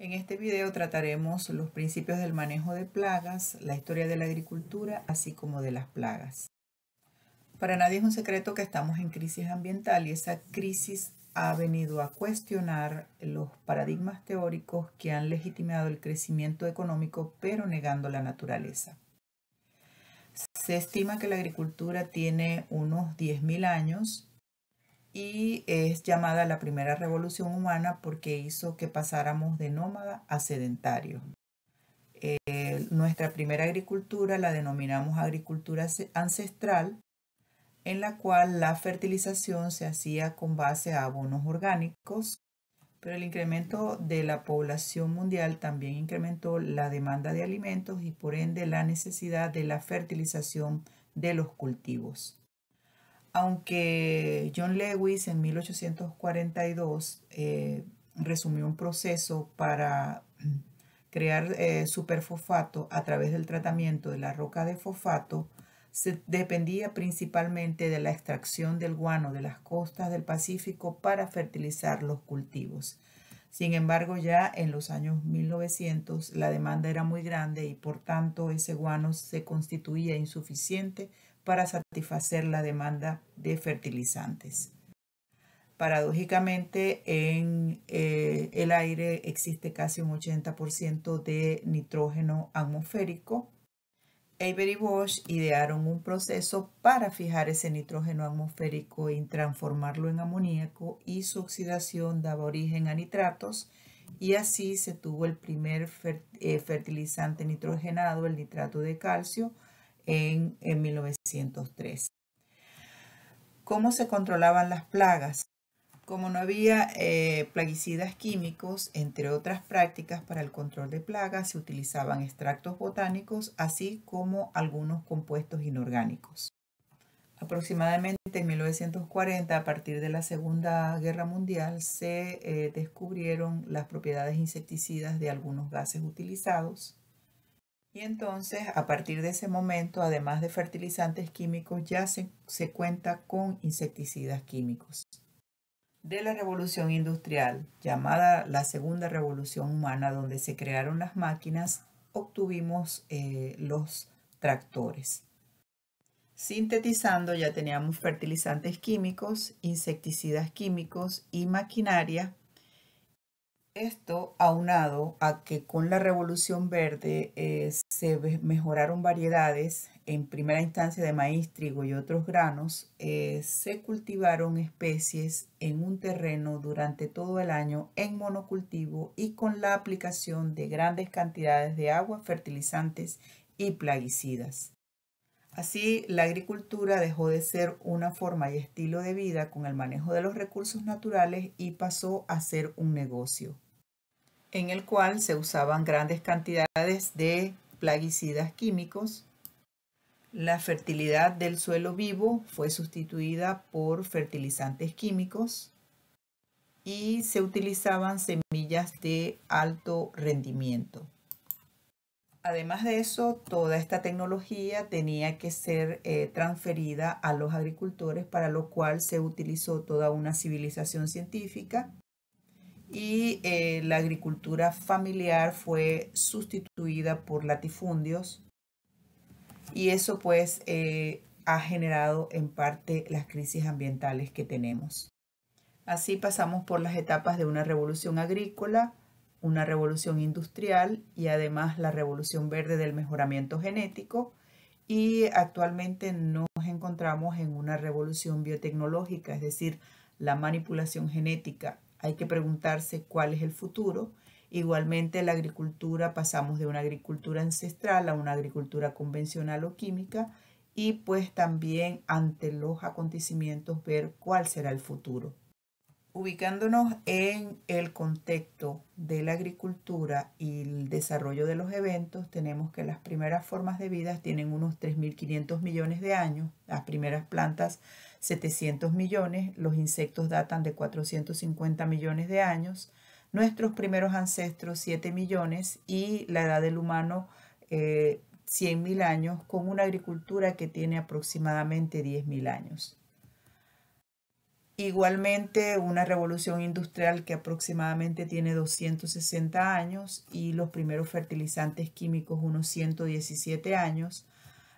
En este video trataremos los principios del manejo de plagas, la historia de la agricultura, así como de las plagas. Para nadie es un secreto que estamos en crisis ambiental y esa crisis ha venido a cuestionar los paradigmas teóricos que han legitimado el crecimiento económico pero negando la naturaleza. Se estima que la agricultura tiene unos 10.000 años y es llamada la primera revolución humana porque hizo que pasáramos de nómada a sedentario. Eh, nuestra primera agricultura la denominamos agricultura ancestral, en la cual la fertilización se hacía con base a abonos orgánicos, pero el incremento de la población mundial también incrementó la demanda de alimentos y por ende la necesidad de la fertilización de los cultivos aunque John Lewis en 1842 eh, resumió un proceso para mm, crear eh, superfosfato a través del tratamiento de la roca de fosfato, se dependía principalmente de la extracción del guano de las costas del Pacífico para fertilizar los cultivos. Sin embargo, ya en los años 1900 la demanda era muy grande y por tanto ese guano se constituía insuficiente para satisfacer la demanda de fertilizantes. Paradójicamente, en eh, el aire existe casi un 80% de nitrógeno atmosférico. Avery Bosch idearon un proceso para fijar ese nitrógeno atmosférico y transformarlo en amoníaco y su oxidación daba origen a nitratos y así se tuvo el primer eh, fertilizante nitrogenado, el nitrato de calcio, en, en 1903. ¿Cómo se controlaban las plagas? Como no había eh, plaguicidas químicos, entre otras prácticas para el control de plagas, se utilizaban extractos botánicos, así como algunos compuestos inorgánicos. Aproximadamente en 1940, a partir de la Segunda Guerra Mundial, se eh, descubrieron las propiedades insecticidas de algunos gases utilizados y entonces, a partir de ese momento, además de fertilizantes químicos, ya se, se cuenta con insecticidas químicos. De la revolución industrial, llamada la segunda revolución humana, donde se crearon las máquinas, obtuvimos eh, los tractores. Sintetizando, ya teníamos fertilizantes químicos, insecticidas químicos y maquinaria esto aunado a que con la Revolución Verde eh, se mejoraron variedades, en primera instancia de maíz, trigo y otros granos, eh, se cultivaron especies en un terreno durante todo el año en monocultivo y con la aplicación de grandes cantidades de agua, fertilizantes y plaguicidas. Así, la agricultura dejó de ser una forma y estilo de vida con el manejo de los recursos naturales y pasó a ser un negocio en el cual se usaban grandes cantidades de plaguicidas químicos. La fertilidad del suelo vivo fue sustituida por fertilizantes químicos y se utilizaban semillas de alto rendimiento. Además de eso, toda esta tecnología tenía que ser eh, transferida a los agricultores, para lo cual se utilizó toda una civilización científica y eh, la agricultura familiar fue sustituida por latifundios y eso pues eh, ha generado en parte las crisis ambientales que tenemos. Así pasamos por las etapas de una revolución agrícola, una revolución industrial y además la revolución verde del mejoramiento genético y actualmente nos encontramos en una revolución biotecnológica, es decir, la manipulación genética, hay que preguntarse cuál es el futuro. Igualmente la agricultura, pasamos de una agricultura ancestral a una agricultura convencional o química y pues también ante los acontecimientos ver cuál será el futuro ubicándonos en el contexto de la agricultura y el desarrollo de los eventos, tenemos que las primeras formas de vida tienen unos 3.500 millones de años, las primeras plantas 700 millones, los insectos datan de 450 millones de años, nuestros primeros ancestros 7 millones y la edad del humano eh, 100.000 años con una agricultura que tiene aproximadamente 10.000 años. Igualmente, una revolución industrial que aproximadamente tiene 260 años y los primeros fertilizantes químicos unos 117 años,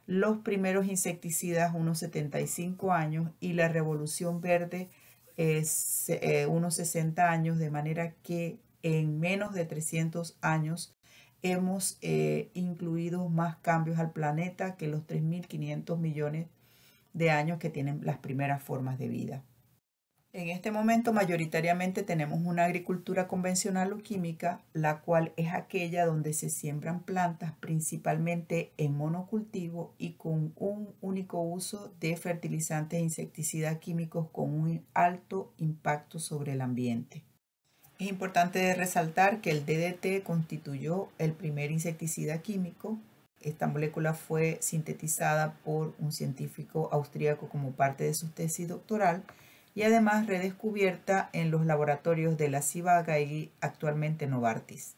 los primeros insecticidas unos 75 años y la revolución verde es, eh, eh, unos 60 años, de manera que en menos de 300 años hemos eh, incluido más cambios al planeta que los 3.500 millones de años que tienen las primeras formas de vida. En este momento mayoritariamente tenemos una agricultura convencional o química, la cual es aquella donde se siembran plantas principalmente en monocultivo y con un único uso de fertilizantes e insecticidas químicos con un alto impacto sobre el ambiente. Es importante resaltar que el DDT constituyó el primer insecticida químico. Esta molécula fue sintetizada por un científico austríaco como parte de su tesis doctoral y además redescubierta en los laboratorios de la Cibaga y actualmente Novartis.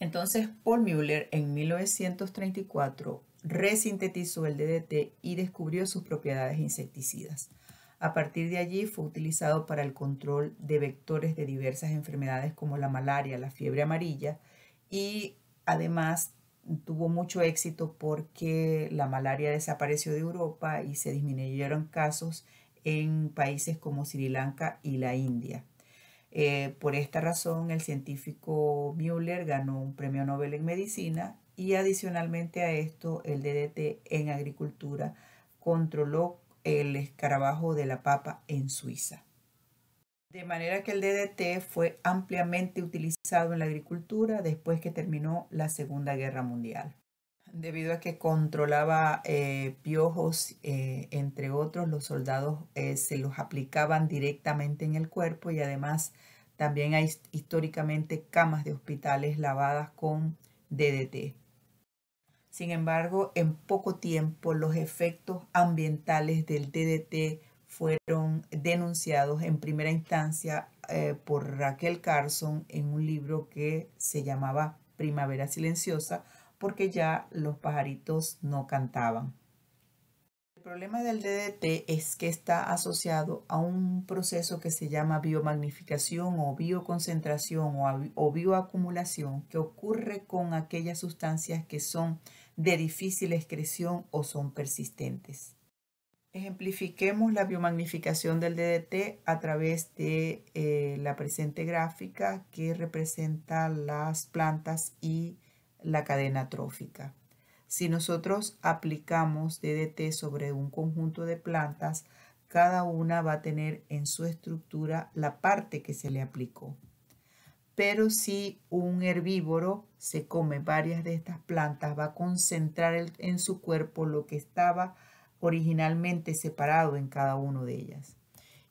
Entonces, Paul Müller en 1934 resintetizó el DDT y descubrió sus propiedades insecticidas. A partir de allí fue utilizado para el control de vectores de diversas enfermedades como la malaria, la fiebre amarilla y además tuvo mucho éxito porque la malaria desapareció de Europa y se disminuyeron casos en países como Sri Lanka y la India. Eh, por esta razón, el científico Müller ganó un premio Nobel en medicina y adicionalmente a esto, el DDT en agricultura controló el escarabajo de la papa en Suiza. De manera que el DDT fue ampliamente utilizado en la agricultura después que terminó la Segunda Guerra Mundial debido a que controlaba eh, piojos, eh, entre otros, los soldados eh, se los aplicaban directamente en el cuerpo y además también hay históricamente camas de hospitales lavadas con DDT. Sin embargo, en poco tiempo los efectos ambientales del DDT fueron denunciados en primera instancia por Raquel Carson en un libro que se llamaba Primavera Silenciosa, porque ya los pajaritos no cantaban. El problema del DDT es que está asociado a un proceso que se llama biomagnificación o bioconcentración o, bioacumulación que ocurre con aquellas sustancias que son de difícil excreción o son persistentes. Ejemplifiquemos la biomagnificación del DDT a través de eh, la presente gráfica que representa las plantas y la cadena trófica. Si nosotros aplicamos DDT sobre un conjunto de plantas, cada una va a tener en su estructura la parte que se le aplicó. Pero si un herbívoro se come varias de estas plantas, va a concentrar en su cuerpo lo que estaba originalmente separado en cada una de ellas.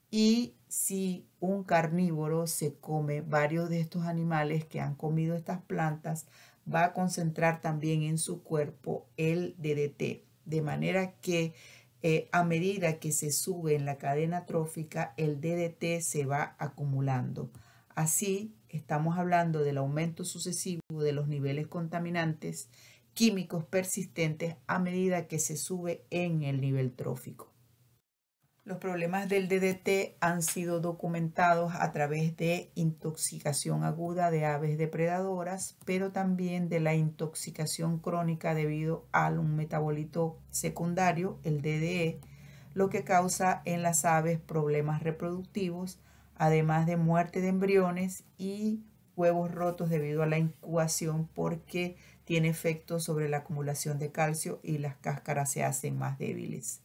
Y si un carnívoro se come varios de estos animales que han comido estas plantas, va a concentrar también en su cuerpo el DDT, de manera que eh, a medida que se sube en la cadena trófica, el DDT se va acumulando. Así, estamos hablando del aumento sucesivo de los niveles contaminantes químicos persistentes a medida que se sube en el nivel trófico. Los problemas del DDT han sido documentados a través de intoxicación aguda de aves depredadoras, pero también de la intoxicación crónica debido a un metabolito secundario, el DDE, lo que causa en las aves problemas reproductivos, además de muerte de embriones y huevos rotos debido a la incubación porque tiene efecto sobre la acumulación de calcio y las cáscaras se hacen más débiles.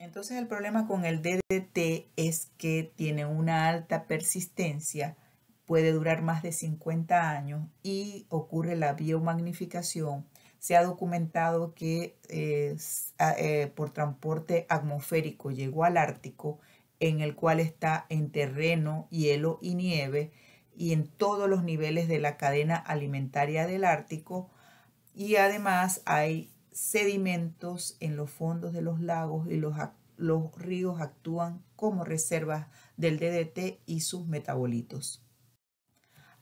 Entonces el problema con el DDT es que tiene una alta persistencia, puede durar más de 50 años y ocurre la biomagnificación. Se ha documentado que eh, eh, por transporte atmosférico llegó al Ártico, en el cual está en terreno, hielo y nieve, y en todos los niveles de la cadena alimentaria del Ártico. Y además hay sedimentos en los fondos de los lagos y los, ríos actúan como reservas del DDT y sus metabolitos.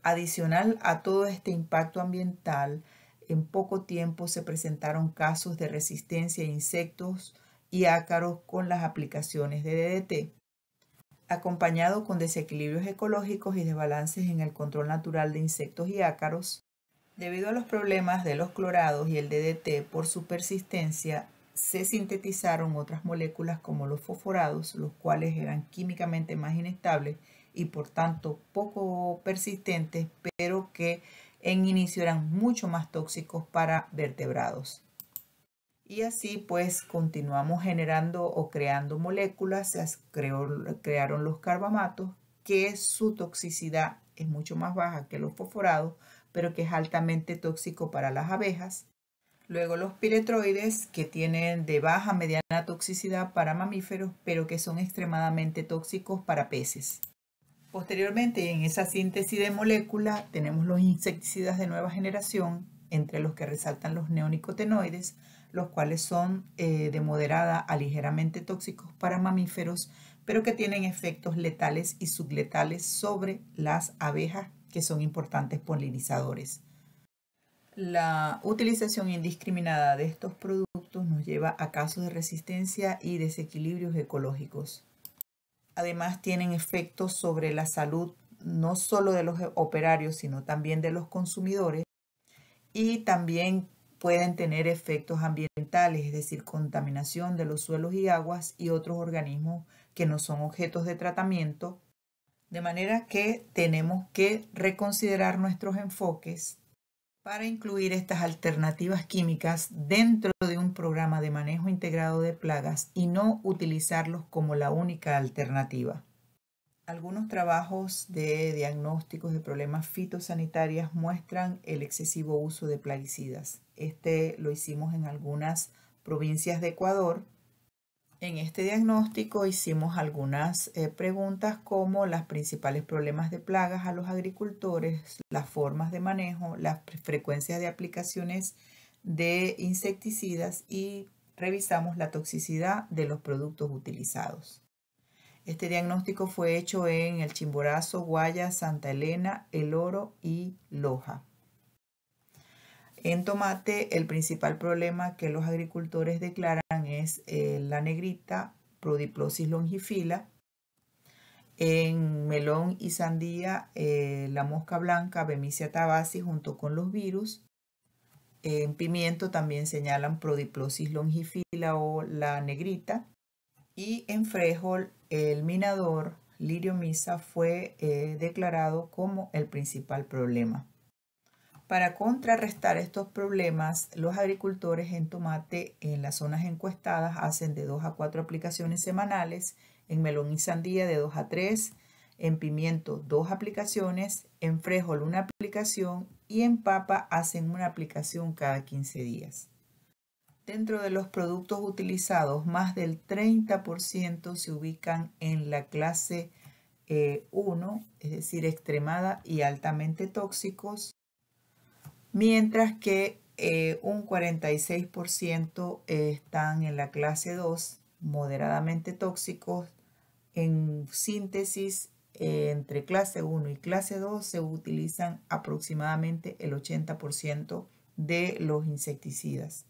Adicional a todo este impacto ambiental, en poco tiempo se presentaron casos de resistencia a insectos y ácaros con las aplicaciones de DDT, acompañado con desequilibrios ecológicos y desbalances en el control natural de insectos y ácaros, Debido a los problemas de los clorados y el DDT por su persistencia, se sintetizaron otras moléculas como los fosforados, los cuales eran químicamente más inestables y por tanto poco persistentes, pero que en inicio eran mucho más tóxicos para vertebrados. Y así pues continuamos generando o creando moléculas, se crearon los carbamatos, que su toxicidad es mucho más baja que los fosforados, pero que es altamente tóxico para las abejas. Luego los piretroides, que tienen de baja a mediana toxicidad para mamíferos, pero que son extremadamente tóxicos para peces. Posteriormente, en esa síntesis de molécula tenemos los insecticidas de nueva generación, entre los que resaltan los neonicotinoides, los cuales son eh, de moderada a ligeramente tóxicos para mamíferos, pero que tienen efectos letales y subletales sobre las abejas son importantes polinizadores. La utilización indiscriminada de estos productos nos lleva a casos de resistencia y desequilibrios ecológicos. Además, tienen efectos sobre la salud no solo de los operarios, sino también de los consumidores y también pueden tener efectos ambientales, es decir, contaminación de los suelos y aguas y otros organismos que no son objetos de tratamiento de manera que tenemos que reconsiderar nuestros enfoques para incluir estas alternativas químicas dentro de un programa de manejo integrado de plagas y no utilizarlos como la única alternativa. Algunos trabajos de diagnósticos de problemas fitosanitarios muestran el excesivo uso de plaguicidas. Este lo hicimos en algunas provincias de Ecuador en este diagnóstico hicimos algunas eh, preguntas como los principales problemas de plagas a los agricultores, las formas de manejo, las frecuencias de aplicaciones de insecticidas y revisamos la toxicidad de los productos utilizados. Este diagnóstico fue hecho en El Chimborazo, Guaya, Santa Elena, El Oro y Loja. En tomate, el principal problema que los agricultores declaran es eh, la negrita, prodiplosis longifila. En melón y sandía, eh, la mosca blanca, Bemisia tabasi, junto con los virus. En pimiento también señalan prodiplosis longifila o la negrita. Y en frejol, el minador, liriomisa, fue eh, declarado como el principal problema. Para contrarrestar estos problemas, los agricultores en tomate en las zonas encuestadas hacen de 2 a 4 aplicaciones semanales, en melón y sandía de 2 a 3, en pimiento 2 aplicaciones, en frijol una aplicación y en papa hacen una aplicación cada 15 días. Dentro de los productos utilizados, más del 30% se ubican en la clase 1, eh, es decir, extremada y altamente tóxicos, mientras que eh, un 46% están en la clase 2, moderadamente tóxicos. En síntesis, eh, entre clase 1 y clase 2 se utilizan aproximadamente el 80% de los insecticidas.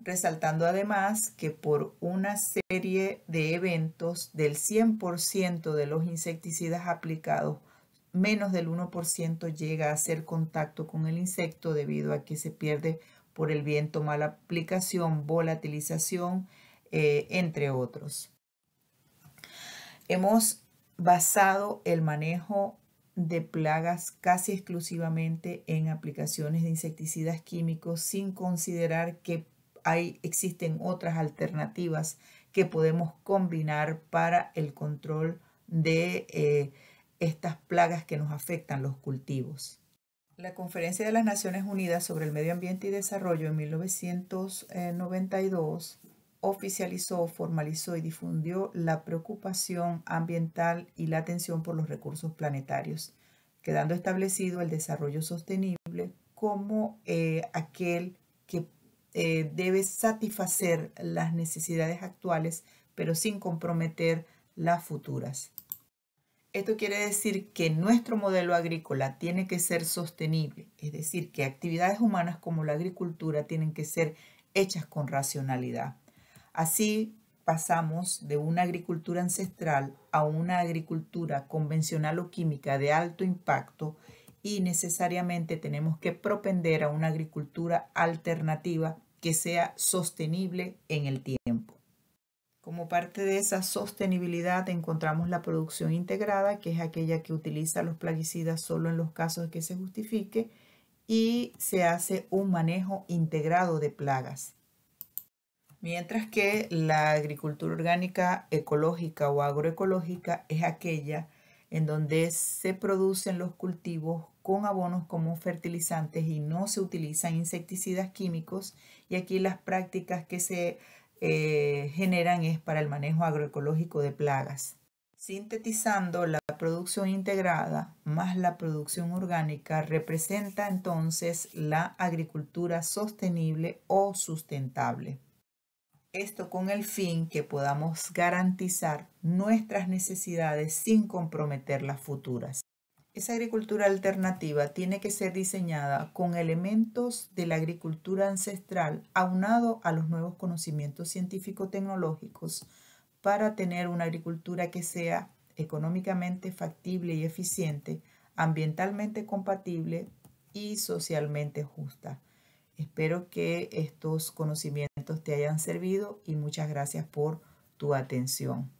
Resaltando además que por una serie de eventos del 100% de los insecticidas aplicados menos del 1% llega a hacer contacto con el insecto debido a que se pierde por el viento, mala aplicación, volatilización, eh, entre otros. Hemos basado el manejo de plagas casi exclusivamente en aplicaciones de insecticidas químicos sin considerar que hay, existen otras alternativas que podemos combinar para el control de eh, estas plagas que nos afectan los cultivos. La Conferencia de las Naciones Unidas sobre el Medio Ambiente y Desarrollo en 1992 oficializó, formalizó y difundió la preocupación ambiental y la atención por los recursos planetarios, quedando establecido el desarrollo sostenible como eh, aquel que eh, debe satisfacer las necesidades actuales, pero sin comprometer las futuras. Esto quiere decir que nuestro modelo agrícola tiene que ser sostenible, es decir, que actividades humanas como la agricultura tienen que ser hechas con racionalidad. Así pasamos de una agricultura ancestral a una agricultura convencional o química de alto impacto y necesariamente tenemos que propender a una agricultura alternativa que sea sostenible en el tiempo. Como parte de esa sostenibilidad encontramos la producción integrada, que es aquella que utiliza los plaguicidas solo en los casos que se justifique y se hace un manejo integrado de plagas. Mientras que la agricultura orgánica ecológica o agroecológica es aquella en donde se producen los cultivos con abonos como fertilizantes y no se utilizan insecticidas químicos. Y aquí las prácticas que se eh, generan es para el manejo agroecológico de plagas. Sintetizando la producción integrada más la producción orgánica representa entonces la agricultura sostenible o sustentable. Esto con el fin que podamos garantizar nuestras necesidades sin comprometer las futuras. Esa agricultura alternativa tiene que ser diseñada con elementos de la agricultura ancestral aunado a los nuevos conocimientos científico-tecnológicos para tener una agricultura que sea económicamente factible y eficiente, ambientalmente compatible y socialmente justa. Espero que estos conocimientos te hayan servido y muchas gracias por tu atención.